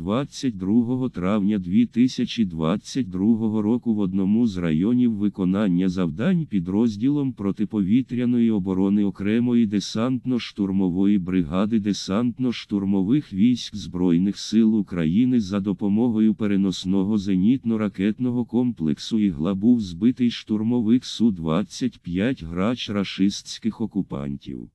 22 травня 2022 року в одному з районів виконання завдань підрозділом протиповітряної оборони окремої десантно-штурмової бригади десантно-штурмових військ Збройних сил України за допомогою переносного зенітно-ракетного комплексу «Ігла» був збитий штурмовик Су-25 грач рашистських окупантів.